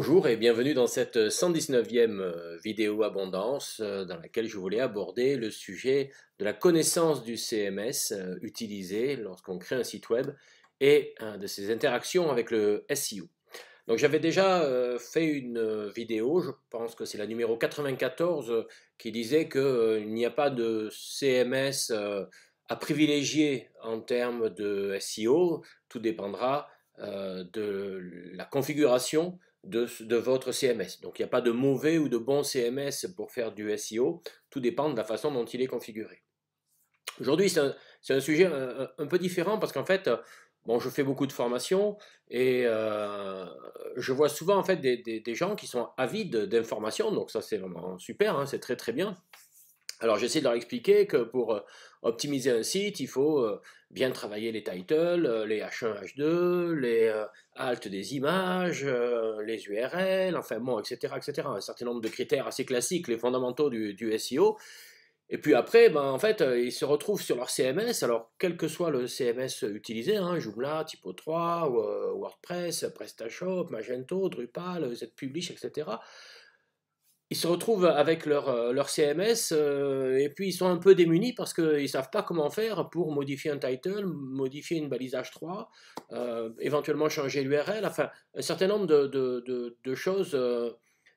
Bonjour et bienvenue dans cette 119e euh, vidéo abondance euh, dans laquelle je voulais aborder le sujet de la connaissance du CMS euh, utilisé lorsqu'on crée un site web et de ses interactions avec le SEO. Donc j'avais déjà fait une vidéo, je pense que c'est la numéro 94, qui disait qu'il n'y a pas de CMS à privilégier en termes de SEO, tout dépendra de la configuration de, votre CMS. Donc il n'y a pas de mauvais ou de bon CMS pour faire du SEO, tout dépend de la façon dont il est configuré. Aujourd'hui, c'est un, sujet un, peu différent parce qu'en fait, bon, je fais beaucoup de formations et euh, je vois souvent en fait des, gens qui sont avides d'informations, donc ça c'est vraiment super, hein, c'est très très bien. Alors j'essaie de leur expliquer que pour euh, optimiser un site, il faut euh, bien travailler les titles, euh, les H1, H2, les alt des images, les URL, enfin bon, etc., etc. Un certain nombre de critères assez classiques, les fondamentaux du, SEO. Et puis après, ben, en fait, ils se retrouvent sur leur CMS. Alors, quel que soit le CMS utilisé, hein, Joomla, Typo 3, WordPress, PrestaShop, Magento, Drupal, ZPublish, etc ils se retrouvent avec leur, euh, leur CMS euh, et puis ils sont un peu démunis parce qu'ils ne savent pas comment faire pour modifier un title, modifier une balisage 3 euh, éventuellement changer l'URL, enfin un certain nombre de, choses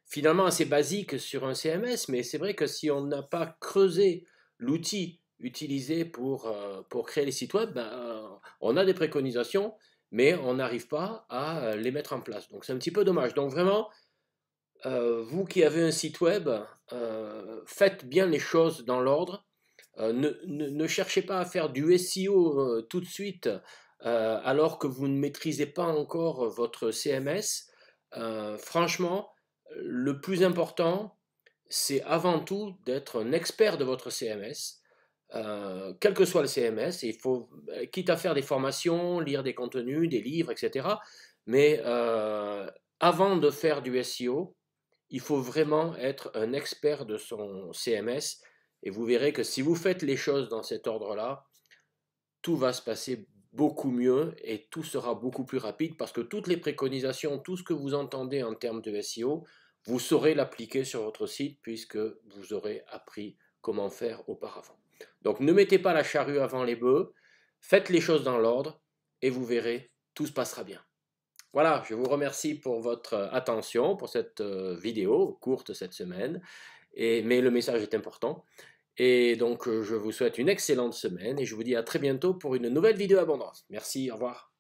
finalement assez basiques sur un CMS, mais c'est vrai que si on n'a pas creusé l'outil utilisé pour, pour créer les sites web, ben, on a des préconisations, mais on n'arrive pas à les mettre en place. Donc c'est un petit peu dommage. Donc vraiment, euh, vous qui avez un site web, euh, faites bien les choses dans l'ordre. Euh, ne, cherchez pas à faire du SEO tout de suite alors que vous ne maîtrisez pas encore votre CMS. franchement, le plus important, c'est avant tout d'être un expert de votre CMS. quel que soit le CMS, il faut, quitte à faire des formations, lire des contenus, des livres, etc. Mais avant de faire du SEO, il faut vraiment être un expert de son CMS et vous verrez que si vous faites les choses dans cet ordre-là, tout va se passer beaucoup mieux et tout sera beaucoup plus rapide parce que toutes les préconisations, tout ce que vous entendez en termes de SEO, vous saurez l'appliquer sur votre site puisque vous aurez appris comment faire auparavant. Donc ne mettez pas la charrue avant les bœufs, faites les choses dans l'ordre et vous verrez, tout se passera bien. Voilà, je vous remercie pour votre euh, attention, pour cette euh, vidéo courte cette semaine, mais le message est important. Et donc, euh, je vous souhaite une excellente semaine et je vous dis à très bientôt pour une nouvelle vidéo Abondance. Merci, au revoir.